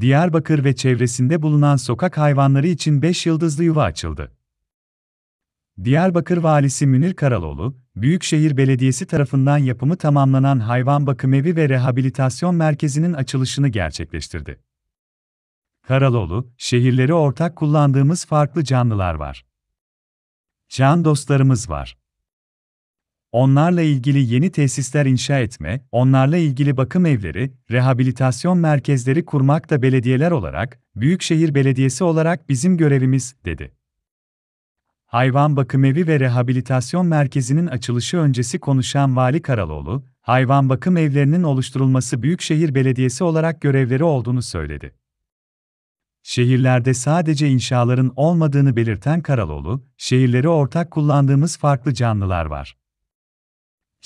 Diyarbakır ve çevresinde bulunan sokak hayvanları için 5 yıldızlı yuva açıldı. Diyarbakır Valisi Münir Karaloğlu, Büyükşehir Belediyesi tarafından yapımı tamamlanan hayvan Bakım Evi ve rehabilitasyon merkezinin açılışını gerçekleştirdi. Karaloğlu, şehirleri ortak kullandığımız farklı canlılar var. Can dostlarımız var onlarla ilgili yeni tesisler inşa etme, onlarla ilgili bakım evleri, rehabilitasyon merkezleri kurmak da belediyeler olarak, Büyükşehir Belediyesi olarak bizim görevimiz, dedi. Hayvan bakım evi ve Rehabilitasyon Merkezi'nin açılışı öncesi konuşan Vali Karaloğlu, hayvan bakım evlerinin oluşturulması Büyükşehir Belediyesi olarak görevleri olduğunu söyledi. Şehirlerde sadece inşaların olmadığını belirten Karaloğlu, şehirleri ortak kullandığımız farklı canlılar var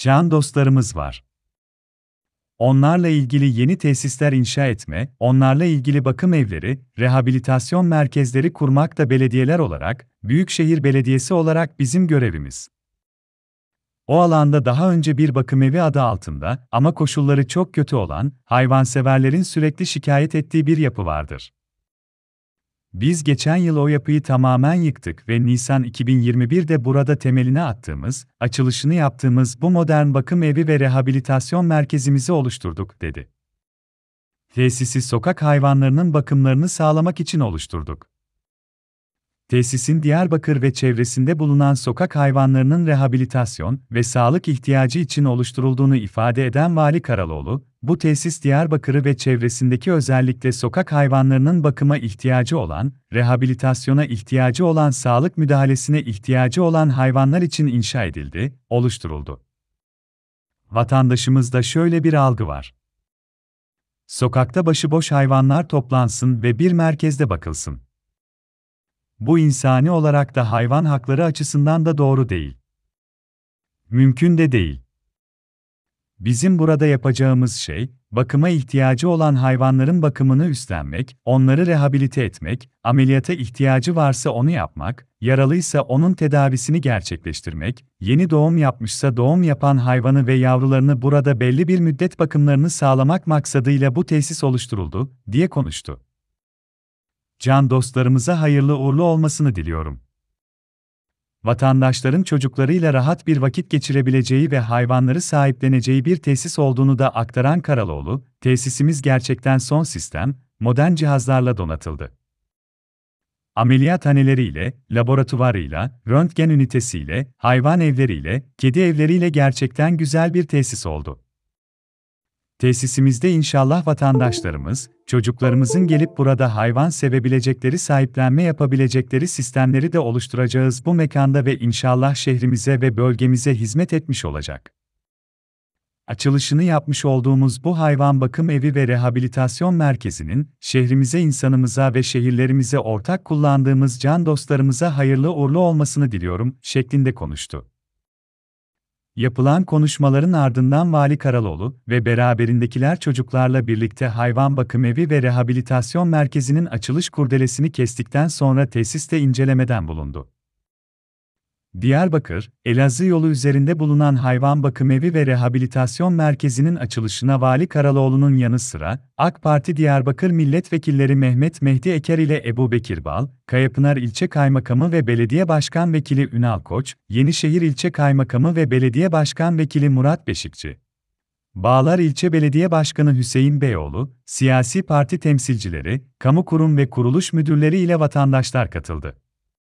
can dostlarımız var. Onlarla ilgili yeni tesisler inşa etme, onlarla ilgili bakım evleri, rehabilitasyon merkezleri kurmak da belediyeler olarak, Büyükşehir Belediyesi olarak bizim görevimiz. O alanda daha önce bir bakım evi adı altında ama koşulları çok kötü olan, hayvanseverlerin sürekli şikayet ettiği bir yapı vardır. Biz geçen yıl o yapıyı tamamen yıktık ve Nisan 2021'de burada temelini attığımız, açılışını yaptığımız bu modern bakım evi ve rehabilitasyon merkezimizi oluşturduk, dedi. Tesisi sokak hayvanlarının bakımlarını sağlamak için oluşturduk. Tesisin Diyarbakır ve çevresinde bulunan sokak hayvanlarının rehabilitasyon ve sağlık ihtiyacı için oluşturulduğunu ifade eden Vali Karaloğlu, bu tesis Diyarbakır'ı ve çevresindeki özellikle sokak hayvanlarının bakıma ihtiyacı olan, rehabilitasyona ihtiyacı olan sağlık müdahalesine ihtiyacı olan hayvanlar için inşa edildi, oluşturuldu. Vatandaşımızda şöyle bir algı var. Sokakta başıboş hayvanlar toplansın ve bir merkezde bakılsın. Bu insani olarak da hayvan hakları açısından da doğru değil. Mümkün de değil. Bizim burada yapacağımız şey, bakıma ihtiyacı olan hayvanların bakımını üstlenmek, onları rehabilite etmek, ameliyata ihtiyacı varsa onu yapmak, yaralıysa onun tedavisini gerçekleştirmek, yeni doğum yapmışsa doğum yapan hayvanı ve yavrularını burada belli bir müddet bakımlarını sağlamak maksadıyla bu tesis oluşturuldu, diye konuştu. Can dostlarımıza hayırlı uğurlu olmasını diliyorum vatandaşların çocuklarıyla rahat bir vakit geçirebileceği ve hayvanları sahipleneceği bir tesis olduğunu da aktaran Karaloğlu, tesisimiz gerçekten son sistem, modern cihazlarla donatıldı. Ameliyathaneleriyle, laboratuvarıyla, röntgen ünitesiyle, hayvan evleriyle, kedi evleriyle gerçekten güzel bir tesis oldu. Tesisimizde inşallah vatandaşlarımız, çocuklarımızın gelip burada hayvan sevebilecekleri, sahiplenme yapabilecekleri sistemleri de oluşturacağız bu mekanda ve inşallah şehrimize ve bölgemize hizmet etmiş olacak. Açılışını yapmış olduğumuz bu hayvan bakım evi ve rehabilitasyon merkezinin, şehrimize insanımıza ve şehirlerimize ortak kullandığımız can dostlarımıza hayırlı uğurlu olmasını diliyorum, şeklinde konuştu. Yapılan konuşmaların ardından Vali Karaloğlu ve beraberindekiler çocuklarla birlikte hayvan bakım evi ve rehabilitasyon merkezinin açılış kurdelesini kestikten sonra tesiste incelemeden bulundu. Diyarbakır, Elazığ yolu üzerinde bulunan hayvan bakım evi ve rehabilitasyon merkezinin açılışına Vali Karaloğlu'nun yanı sıra, AK Parti Diyarbakır milletvekilleri Mehmet Mehdi Eker ile Ebu Bekir Bal, Kayapınar İlçe kaymakamı ve belediye başkan vekili Ünal Koç, Yenişehir İlçe kaymakamı ve belediye başkan vekili Murat Beşikçi, Bağlar İlçe Belediye Başkanı Hüseyin Beyoğlu, siyasi parti temsilcileri, kamu kurum ve kuruluş müdürleri ile vatandaşlar katıldı.